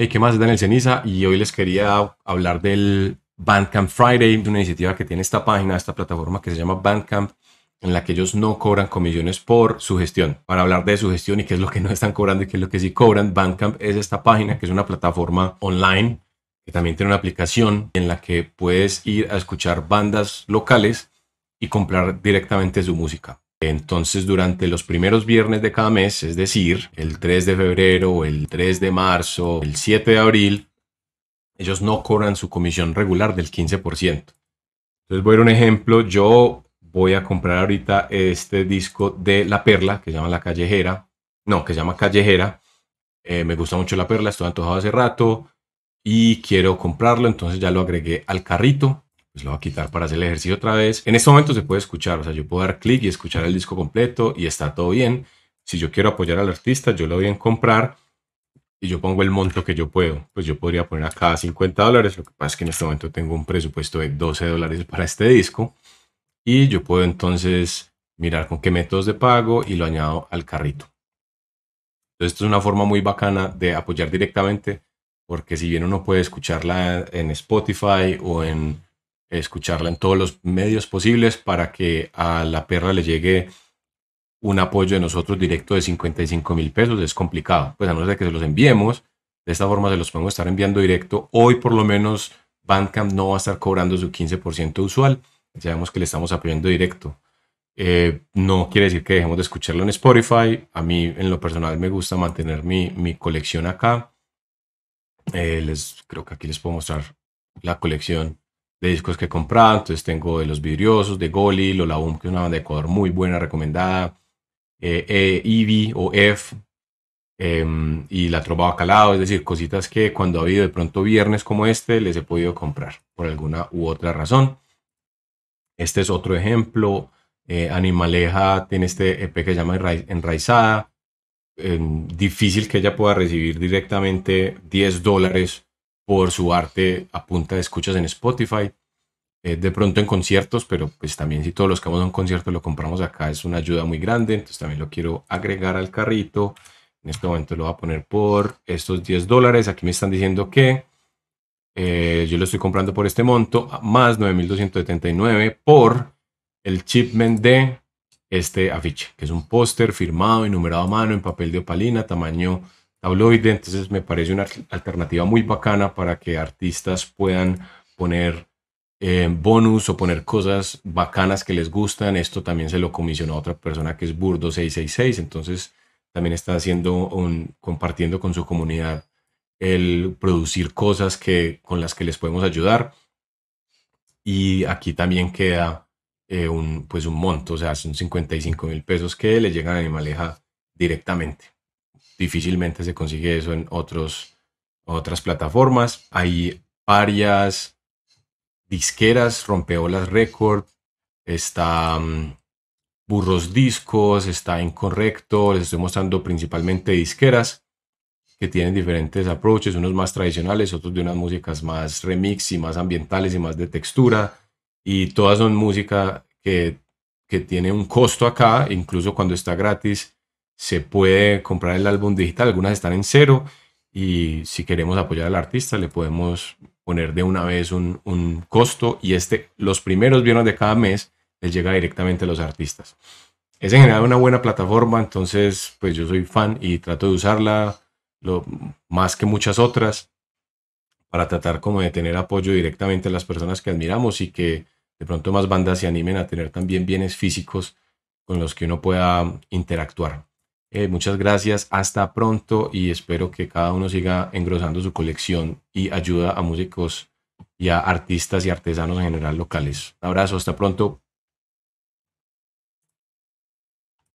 Hey, eh, ¿Qué más es Daniel Ceniza? Y hoy les quería hablar del Bandcamp Friday, de una iniciativa que tiene esta página, esta plataforma que se llama Bandcamp, en la que ellos no cobran comisiones por su gestión. Para hablar de su gestión y qué es lo que no están cobrando y qué es lo que sí cobran, Bandcamp es esta página que es una plataforma online que también tiene una aplicación en la que puedes ir a escuchar bandas locales y comprar directamente su música. Entonces durante los primeros viernes de cada mes, es decir, el 3 de febrero, el 3 de marzo, el 7 de abril, ellos no cobran su comisión regular del 15%. Entonces voy a dar un ejemplo, yo voy a comprar ahorita este disco de La Perla, que se llama La Callejera, no, que se llama Callejera, eh, me gusta mucho La Perla, estoy antojado hace rato y quiero comprarlo, entonces ya lo agregué al carrito pues lo voy a quitar para hacer el ejercicio otra vez. En este momento se puede escuchar, o sea, yo puedo dar clic y escuchar el disco completo y está todo bien. Si yo quiero apoyar al artista, yo lo voy a comprar y yo pongo el monto que yo puedo. Pues yo podría poner acá 50 dólares, lo que pasa es que en este momento tengo un presupuesto de 12 dólares para este disco y yo puedo entonces mirar con qué métodos de pago y lo añado al carrito. Entonces, esto es una forma muy bacana de apoyar directamente porque si bien uno puede escucharla en Spotify o en escucharla en todos los medios posibles para que a la perra le llegue un apoyo de nosotros directo de 55 mil pesos. Es complicado, pues a no ser que se los enviemos. De esta forma se los podemos estar enviando directo. Hoy por lo menos Bandcamp no va a estar cobrando su 15% usual. sabemos que le estamos apoyando directo. Eh, no quiere decir que dejemos de escucharlo en Spotify. A mí en lo personal me gusta mantener mi, mi colección acá. Eh, les, creo que aquí les puedo mostrar la colección de discos que he comprado. Entonces tengo de Los Vidriosos, de Goli, Lola Boom, que es una banda de Ecuador muy buena, recomendada. Eh, Eevee eh, o F. Em, y la Tropa bacalao, es decir, cositas que cuando ha habido de pronto viernes como este, les he podido comprar por alguna u otra razón. Este es otro ejemplo. Eh, Animaleja tiene este EP que se llama Enraizada. Em, difícil que ella pueda recibir directamente 10 dólares por su arte a punta de escuchas en Spotify. Eh, de pronto en conciertos, pero pues también si todos los que vamos a un concierto lo compramos acá es una ayuda muy grande, entonces también lo quiero agregar al carrito. En este momento lo voy a poner por estos 10 dólares. Aquí me están diciendo que eh, yo lo estoy comprando por este monto, más 9.279 por el shipment de este afiche, que es un póster firmado y numerado a mano en papel de opalina, tamaño tabloide, entonces me parece una alternativa muy bacana para que artistas puedan poner eh, bonus o poner cosas bacanas que les gustan. Esto también se lo comisionó a otra persona que es Burdo666, entonces también está haciendo un, compartiendo con su comunidad el producir cosas que, con las que les podemos ayudar. Y aquí también queda eh, un, pues un monto, o sea, son 55 mil pesos que le llegan a maleja directamente. Difícilmente se consigue eso en otros, otras plataformas. Hay varias disqueras, Rompeolas Record, está mm, Burros Discos, está Incorrecto, les estoy mostrando principalmente disqueras que tienen diferentes approaches, unos más tradicionales, otros de unas músicas más remix y más ambientales y más de textura, y todas son música que, que tiene un costo acá, incluso cuando está gratis, se puede comprar el álbum digital, algunas están en cero y si queremos apoyar al artista le podemos poner de una vez un, costo y este, los primeros viernes de cada mes les llega directamente a los artistas. Es en general una buena plataforma, entonces pues yo soy fan y trato de usarla más que muchas otras para tratar como de tener apoyo directamente a las personas que admiramos y que de pronto más bandas se animen a tener también bienes físicos con los que uno pueda interactuar. Eh, muchas gracias, hasta pronto y espero que cada uno siga engrosando su colección y ayuda a músicos y a artistas y artesanos en general locales. Un abrazo, hasta pronto.